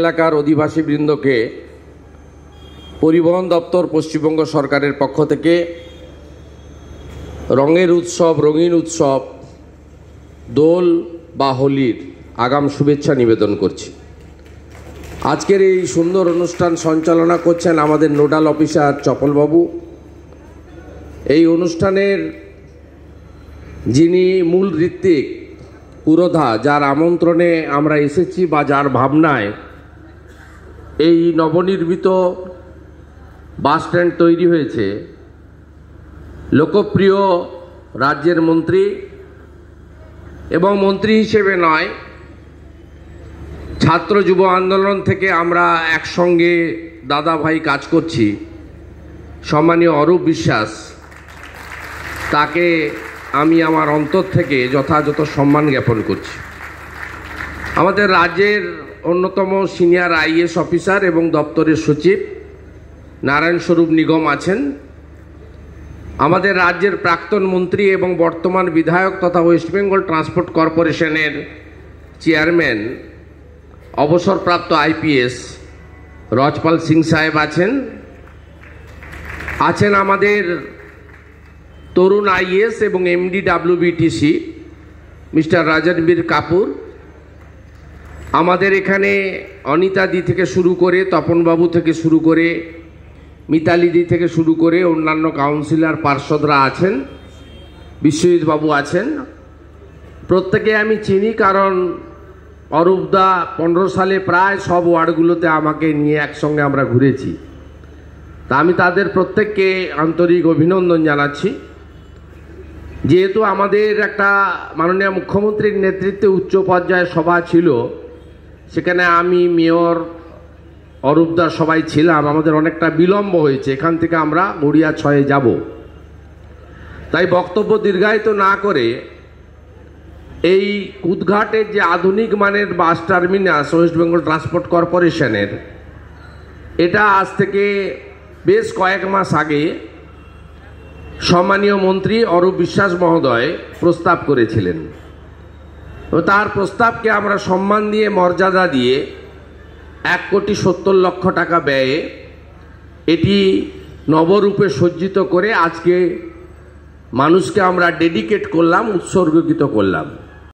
এলাকার অধিবাসীবৃন্দকে পরিবহন দপ্তর পশ্চিমবঙ্গ সরকারের পক্ষ থেকে রঙের উৎসব রঙিন উৎসব দোল বা হোলির আগাম শুভেচ্ছা নিবেদন করছি আজকের এই সুন্দর অনুষ্ঠান সঞ্চালনা করছেন আমাদের নোডাল অফিসার চপলবাবু এই অনুষ্ঠানের যিনি মূল ঋত্বিক পুরোধা যার আমন্ত্রণে আমরা এসেছি বা যার ভাবনায় এই নবনির্মিত বাস স্ট্যান্ড তৈরি হয়েছে লোকপ্রিয় রাজ্যের মন্ত্রী এবং মন্ত্রী হিসেবে নয় ছাত্র যুব আন্দোলন থেকে আমরা একসঙ্গে দাদা ভাই কাজ করছি সম্মানীয় অরূপ বিশ্বাস তাকে আমি আমার অন্তর থেকে যথাযথ সম্মান জ্ঞাপন করছি আমাদের রাজ্যের অন্যতম সিনিয়র আইএস অফিসার এবং দপ্তরের সচিব নারায়ণ স্বরূপ নিগম আছেন আমাদের রাজ্যের প্রাক্তন মন্ত্রী এবং বর্তমান বিধায়ক তথা ওয়েস্টবেঙ্গল ট্রান্সপোর্ট কর্পোরেশনের চেয়ারম্যান অবসরপ্রাপ্ত আইপিএস রজপাল সিং সাহেব আছেন আছেন আমাদের তরুণ আইএস এবং MD WBTC mister Rajanbir Kapoor আমাদের এখানে অনিতাদি থেকে শুরু করে তপনবাবু থেকে শুরু করে মিতালিদি থেকে শুরু করে অন্যান্য কাউন্সিলর পার্ষদরা আছেন বিশ্বজিৎবাবু আছেন প্রত্যেকে আমি চিনি কারণ অরূপদা পনেরো সালে প্রায় সব ওয়ার্ডগুলোতে আমাকে নিয়ে একসঙ্গে আমরা ঘুরেছি তা আমি তাদের প্রত্যেককে আন্তরিক অভিনন্দন জানাচ্ছি যেহেতু আমাদের একটা মাননীয় মুখ্যমন্ত্রীর নেতৃত্বে উচ্চ পর্যায়ে সভা ছিল সেখানে আমি মেয়র অরূপদা সবাই ছিলাম আমাদের অনেকটা বিলম্ব হয়েছে এখান থেকে আমরা গড়িয়া ছয়ে যাব তাই বক্তব্য দীর্ঘায়িত না করে এই কুদঘাটের যে আধুনিক মানের bus terminus West Bengal transport কর্পোরেশনের এটা আজ থেকে বেশ কয়েক মাস আগে সম্মানীয় মন্ত্রী অরূপ বিশ্বাস মহোদয় প্রস্তাব করেছিলেন তার প্রস্তাবকে আমরা সম্মান দিয়ে মর্যাদা দিয়ে এক কোটি সত্তর লক্ষ টাকা ব্যয়ে এটি নবরূপে সজ্জিত করে আজকে মানুষকে আমরা ডেডিকেট করলাম উৎসর্গকৃত করলাম